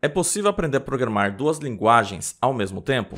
É possível aprender a programar duas linguagens ao mesmo tempo?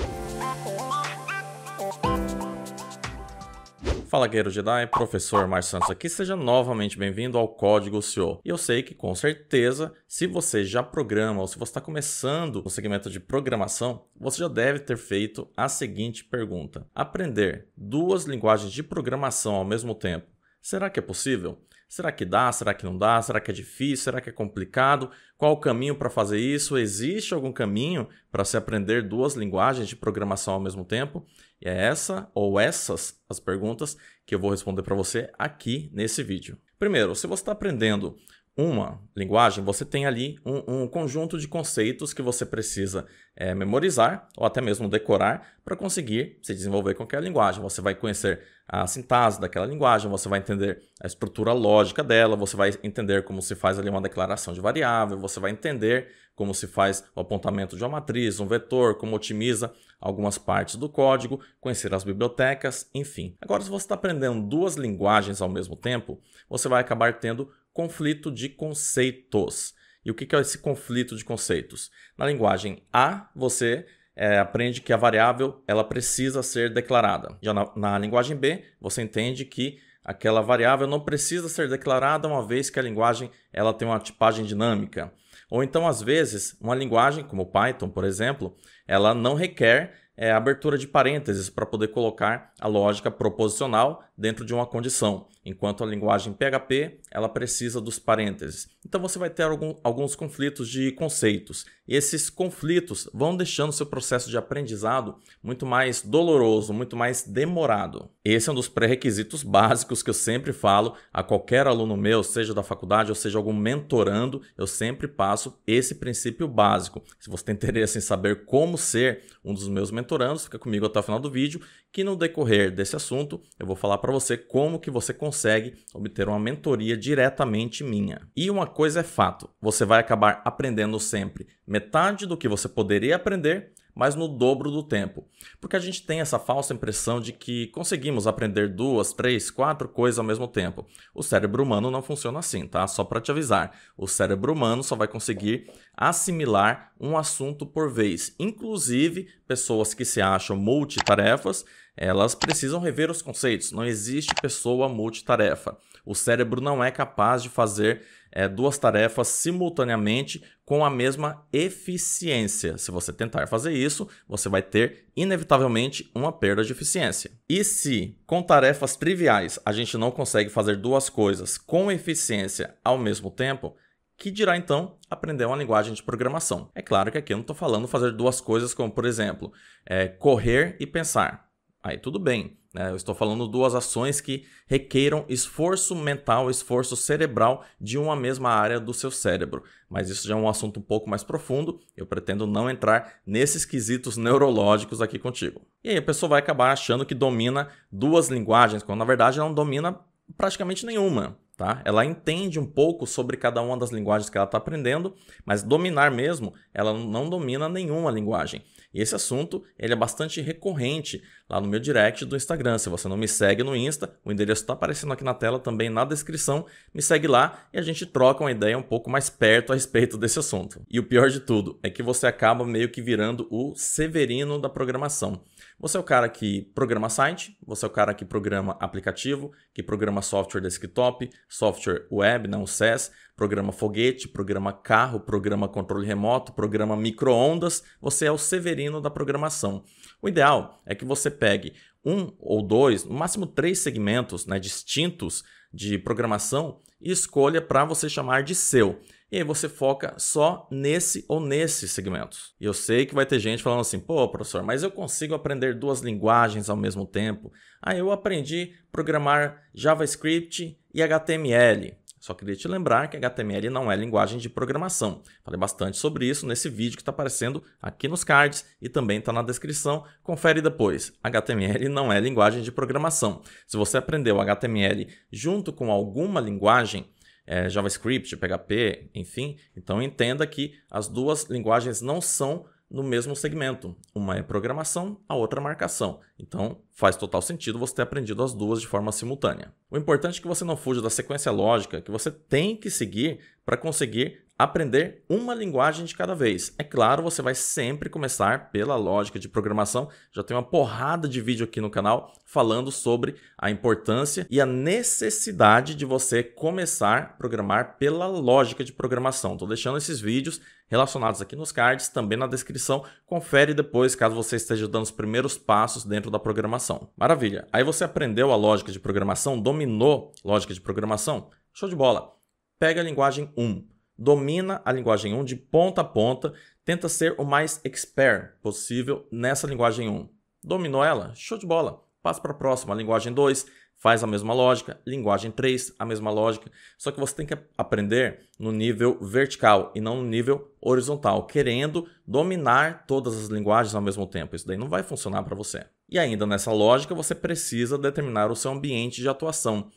Fala Guerreiro Jedi, professor Mar Santos aqui, seja novamente bem-vindo ao Código CEO. E eu sei que com certeza, se você já programa ou se você está começando o segmento de programação, você já deve ter feito a seguinte pergunta: aprender duas linguagens de programação ao mesmo tempo Será que é possível? Será que dá? Será que não dá? Será que é difícil? Será que é complicado? Qual o caminho para fazer isso? Existe algum caminho para se aprender duas linguagens de programação ao mesmo tempo? E é essa ou essas as perguntas que eu vou responder para você aqui nesse vídeo. Primeiro, se você está aprendendo uma linguagem, você tem ali um, um, conjunto de conceitos que você precisa é, memorizar ou até mesmo decorar para conseguir se desenvolver com aquela linguagem. Você vai conhecer a sintaxe daquela linguagem, você vai entender a estrutura lógica dela, você vai entender como se faz ali uma declaração de variável, você vai entender como se faz o apontamento de uma matriz, um vetor, como otimiza algumas partes do código, conhecer as bibliotecas, enfim. Agora, se você está aprendendo duas linguagens ao mesmo tempo, você vai acabar tendo conflito de conceitos. E o que é esse conflito de conceitos? Na linguagem A, você é, aprende que a variável ela precisa ser declarada. Já na, na linguagem B, você entende que aquela variável não precisa ser declarada uma vez que a linguagem ela tem uma tipagem dinâmica. Ou então, às vezes, uma linguagem como Python, por exemplo, ela não requer é, abertura de parênteses para poder colocar a lógica proposicional dentro de uma condição, enquanto a linguagem PHP ela precisa dos parênteses. Então você vai ter algum, alguns conflitos de conceitos. E esses conflitos vão deixando seu processo de aprendizado muito mais doloroso, muito mais demorado. Esse é um dos pré-requisitos básicos que eu sempre falo a qualquer aluno meu, seja da faculdade ou seja algum mentorando, eu sempre passo esse princípio básico. Se você tem interesse em saber como ser um dos meus mentorandos, fica comigo até o final do vídeo, que no decorrer desse assunto eu vou falar para você como que você consegue obter uma mentoria diretamente minha. E uma coisa é fato, você vai acabar aprendendo sempre metade do que você poderia aprender mas no dobro do tempo. Porque a gente tem essa falsa impressão de que conseguimos aprender duas, três, quatro coisas ao mesmo tempo. O cérebro humano não funciona assim, tá? Só para te avisar. O cérebro humano só vai conseguir assimilar um assunto por vez. Inclusive, pessoas que se acham multitarefas, elas precisam rever os conceitos. Não existe pessoa multitarefa. O cérebro não é capaz de fazer é, duas tarefas simultaneamente com a mesma eficiência. Se você tentar fazer isso, você vai ter, inevitavelmente, uma perda de eficiência. E se, com tarefas triviais, a gente não consegue fazer duas coisas com eficiência ao mesmo tempo, que dirá então aprender uma linguagem de programação. É claro que aqui eu não estou falando fazer duas coisas como, por exemplo, é, correr e pensar aí tudo bem. Né? Eu estou falando duas ações que requeram esforço mental, esforço cerebral de uma mesma área do seu cérebro. Mas isso já é um assunto um pouco mais profundo. Eu pretendo não entrar nesses quesitos neurológicos aqui contigo. E aí a pessoa vai acabar achando que domina duas linguagens, quando na verdade ela não domina praticamente nenhuma. Tá? Ela entende um pouco sobre cada uma das linguagens que ela está aprendendo, mas dominar mesmo, ela não domina nenhuma linguagem. E esse assunto ele é bastante recorrente lá no meu direct do Instagram. Se você não me segue no Insta, o endereço está aparecendo aqui na tela também na descrição. Me segue lá e a gente troca uma ideia um pouco mais perto a respeito desse assunto. E o pior de tudo é que você acaba meio que virando o severino da programação. Você é o cara que programa site, você é o cara que programa aplicativo, que programa software desktop, software web, não SaaS, programa foguete, programa carro, programa controle remoto, programa microondas. Você é o severino da programação. O ideal é que você pegue um ou dois, no máximo três segmentos né, distintos de programação e escolha para você chamar de seu e aí você foca só nesse ou nesses segmentos. E eu sei que vai ter gente falando assim, pô, professor, mas eu consigo aprender duas linguagens ao mesmo tempo. Ah, eu aprendi programar JavaScript e HTML. Só queria te lembrar que HTML não é linguagem de programação. Falei bastante sobre isso nesse vídeo que está aparecendo aqui nos cards e também está na descrição. Confere depois. HTML não é linguagem de programação. Se você aprendeu HTML junto com alguma linguagem, é, JavaScript, PHP, enfim. Então entenda que as duas linguagens não são no mesmo segmento. Uma é programação, a outra é marcação. Então, faz total sentido você ter aprendido as duas de forma simultânea. O importante é que você não fuja da sequência lógica que você tem que seguir para conseguir aprender uma linguagem de cada vez. É claro, você vai sempre começar pela lógica de programação. Já tem uma porrada de vídeo aqui no canal falando sobre a importância e a necessidade de você começar a programar pela lógica de programação. Estou deixando esses vídeos relacionados aqui nos cards, também na descrição. Confere depois, caso você esteja dando os primeiros passos dentro da programação. Maravilha! Aí você aprendeu a lógica de programação, dominou lógica de programação? Show de bola! Pega a linguagem 1 domina a linguagem 1 de ponta a ponta, tenta ser o mais expert possível nessa linguagem 1. Dominou ela? Show de bola! Passa para a próxima, linguagem 2, faz a mesma lógica, linguagem 3, a mesma lógica, só que você tem que aprender no nível vertical e não no nível horizontal, querendo dominar todas as linguagens ao mesmo tempo. Isso daí não vai funcionar para você. E ainda nessa lógica, você precisa determinar o seu ambiente de atuação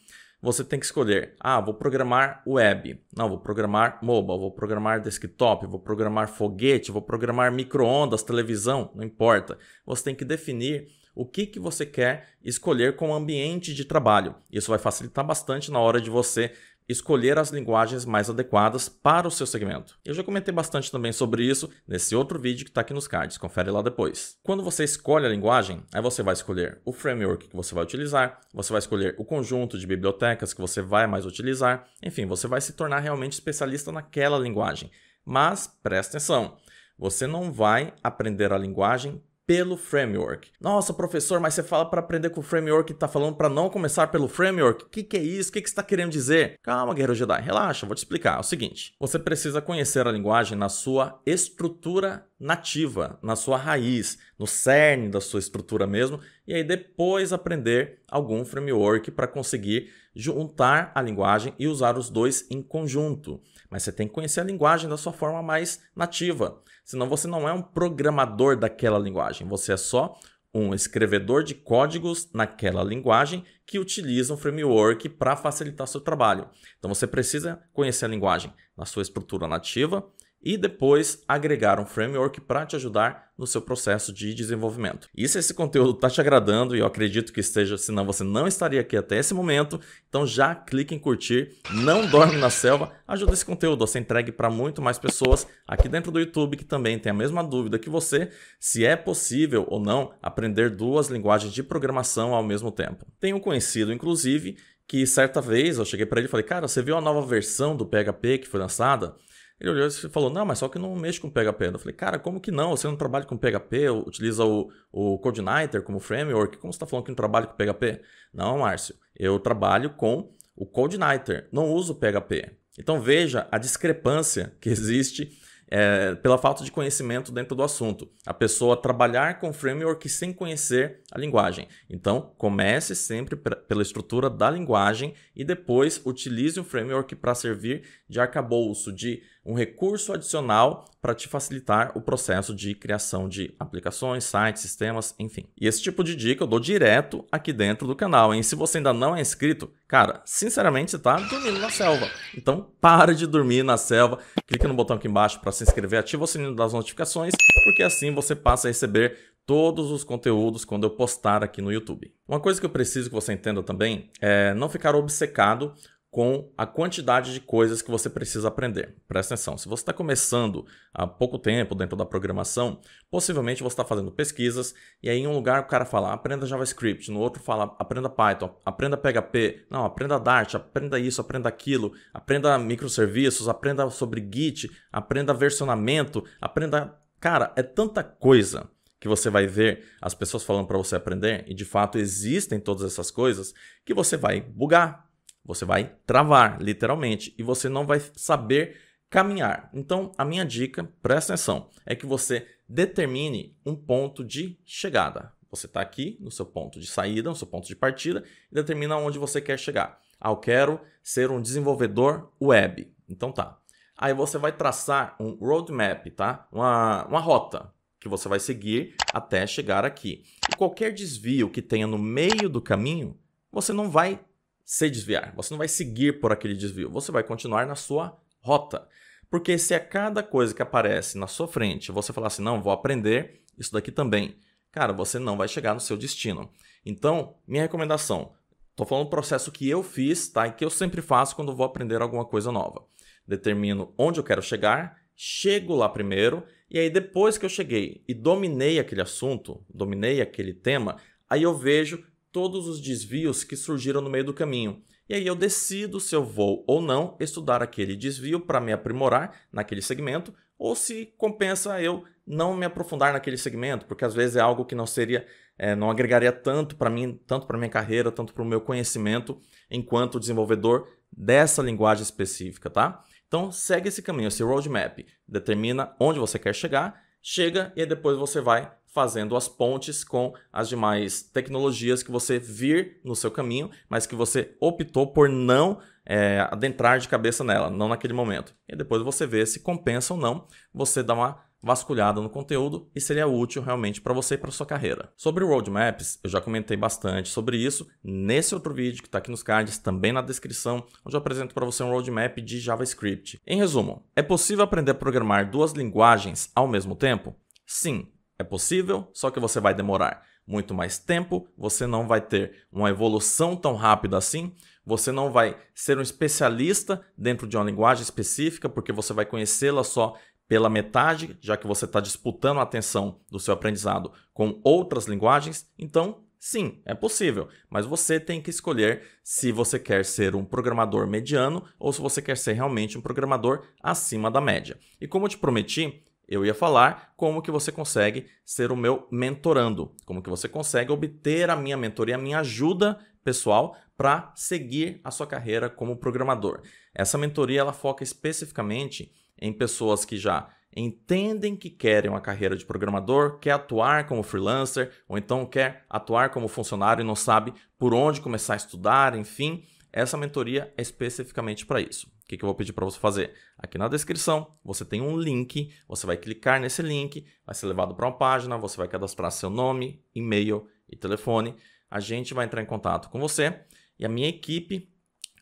você tem que escolher: ah, vou programar web, não, vou programar mobile, vou programar desktop, vou programar foguete, vou programar micro-ondas, televisão, não importa. Você tem que definir o que, que você quer escolher como ambiente de trabalho. Isso vai facilitar bastante na hora de você escolher as linguagens mais adequadas para o seu segmento. Eu já comentei bastante também sobre isso nesse outro vídeo que está aqui nos cards, confere lá depois. Quando você escolhe a linguagem, aí você vai escolher o framework que você vai utilizar, você vai escolher o conjunto de bibliotecas que você vai mais utilizar, enfim, você vai se tornar realmente especialista naquela linguagem. Mas presta atenção, você não vai aprender a linguagem pelo framework. Nossa, professor, mas você fala para aprender com o framework e tá falando para não começar pelo framework? O que, que é isso? O que, que você tá querendo dizer? Calma, guerreiro Jedi, relaxa, vou te explicar. É o seguinte, você precisa conhecer a linguagem na sua estrutura nativa, na sua raiz, no cerne da sua estrutura mesmo, e aí depois aprender algum framework para conseguir juntar a linguagem e usar os dois em conjunto. Mas você tem que conhecer a linguagem da sua forma mais nativa, senão você não é um programador daquela linguagem, você é só um escrevedor de códigos naquela linguagem que utiliza um framework para facilitar seu trabalho. Então você precisa conhecer a linguagem na sua estrutura nativa, e depois agregar um framework para te ajudar no seu processo de desenvolvimento. E se esse conteúdo está te agradando, e eu acredito que esteja, senão você não estaria aqui até esse momento, então já clique em curtir, não dorme na selva, ajuda esse conteúdo a ser entregue para muito mais pessoas aqui dentro do YouTube que também tem a mesma dúvida que você, se é possível ou não aprender duas linguagens de programação ao mesmo tempo. Tem um conhecido, inclusive, que certa vez eu cheguei para ele e falei, cara, você viu a nova versão do PHP que foi lançada? Ele olhou e falou: Não, mas só que não mexe com PHP. Eu falei: Cara, como que não? Você não trabalha com PHP, utiliza o, o CodeNighter como framework? Como você está falando que não trabalha com PHP? Não, Márcio, eu trabalho com o CodeNighter, não uso PHP. Então veja a discrepância que existe é, pela falta de conhecimento dentro do assunto. A pessoa trabalhar com framework sem conhecer a linguagem. Então, comece sempre pela estrutura da linguagem e depois utilize o framework para servir de arcabouço, de um recurso adicional para te facilitar o processo de criação de aplicações, sites, sistemas, enfim. E esse tipo de dica eu dou direto aqui dentro do canal, E Se você ainda não é inscrito, cara, sinceramente você está dormindo na selva. Então para de dormir na selva, clica no botão aqui embaixo para se inscrever, ativa o sininho das notificações, porque assim você passa a receber todos os conteúdos quando eu postar aqui no YouTube. Uma coisa que eu preciso que você entenda também é não ficar obcecado com a quantidade de coisas que você precisa aprender. Presta atenção, se você está começando há pouco tempo dentro da programação, possivelmente você está fazendo pesquisas e aí em um lugar o cara fala aprenda JavaScript, no outro fala aprenda Python, aprenda PHP, não, aprenda Dart, aprenda isso, aprenda aquilo, aprenda microserviços, aprenda sobre Git, aprenda versionamento, aprenda. Cara, é tanta coisa que você vai ver as pessoas falando para você aprender, e de fato existem todas essas coisas, que você vai bugar, você vai travar, literalmente, e você não vai saber caminhar. Então, a minha dica, presta atenção, é que você determine um ponto de chegada. Você está aqui no seu ponto de saída, no seu ponto de partida, e determina onde você quer chegar. Ah, eu quero ser um desenvolvedor web. Então tá. Aí você vai traçar um roadmap, tá? Uma, uma rota que você vai seguir até chegar aqui. E qualquer desvio que tenha no meio do caminho, você não vai se desviar. Você não vai seguir por aquele desvio. Você vai continuar na sua rota. Porque se a cada coisa que aparece na sua frente você falar assim, não, vou aprender isso daqui também, cara, você não vai chegar no seu destino. Então, minha recomendação, estou falando um processo que eu fiz, tá? E que eu sempre faço quando vou aprender alguma coisa nova. Determino onde eu quero chegar, chego lá primeiro, e aí depois que eu cheguei e dominei aquele assunto, dominei aquele tema, aí eu vejo todos os desvios que surgiram no meio do caminho. E aí eu decido se eu vou ou não estudar aquele desvio para me aprimorar naquele segmento ou se compensa eu não me aprofundar naquele segmento, porque às vezes é algo que não seria, é, não agregaria tanto para mim, tanto para minha carreira, tanto para o meu conhecimento enquanto desenvolvedor dessa linguagem específica, tá? Então segue esse caminho, esse roadmap, determina onde você quer chegar, chega e depois você vai fazendo as pontes com as demais tecnologias que você vir no seu caminho, mas que você optou por não é, adentrar de cabeça nela, não naquele momento. E depois você vê se compensa ou não, você dá uma vasculhada no conteúdo e seria útil realmente para você e para sua carreira. Sobre roadmaps, eu já comentei bastante sobre isso nesse outro vídeo que está aqui nos cards, também na descrição, onde eu apresento para você um roadmap de JavaScript. Em resumo, é possível aprender a programar duas linguagens ao mesmo tempo? Sim, é possível, só que você vai demorar muito mais tempo, você não vai ter uma evolução tão rápida assim, você não vai ser um especialista dentro de uma linguagem específica, porque você vai conhecê-la só pela metade, já que você está disputando a atenção do seu aprendizado com outras linguagens. Então, sim, é possível, mas você tem que escolher se você quer ser um programador mediano ou se você quer ser realmente um programador acima da média. E como eu te prometi, eu ia falar como que você consegue ser o meu mentorando, como que você consegue obter a minha mentoria, a minha ajuda pessoal para seguir a sua carreira como programador. Essa mentoria ela foca especificamente em pessoas que já entendem que querem uma carreira de programador, quer atuar como freelancer ou então quer atuar como funcionário e não sabe por onde começar a estudar, enfim, essa mentoria é especificamente para isso. O que, que eu vou pedir para você fazer? Aqui na descrição você tem um link, você vai clicar nesse link, vai ser levado para uma página, você vai cadastrar seu nome, e-mail e telefone. A gente vai entrar em contato com você e a minha equipe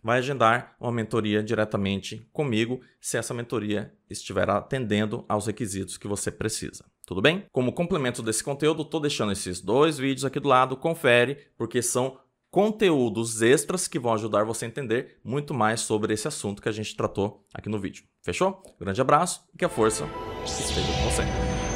vai agendar uma mentoria diretamente comigo, se essa mentoria estiver atendendo aos requisitos que você precisa. Tudo bem? Como complemento desse conteúdo, estou deixando esses dois vídeos aqui do lado, confere, porque são conteúdos extras que vão ajudar você a entender muito mais sobre esse assunto que a gente tratou aqui no vídeo. Fechou? Grande abraço e que a força esteja com você.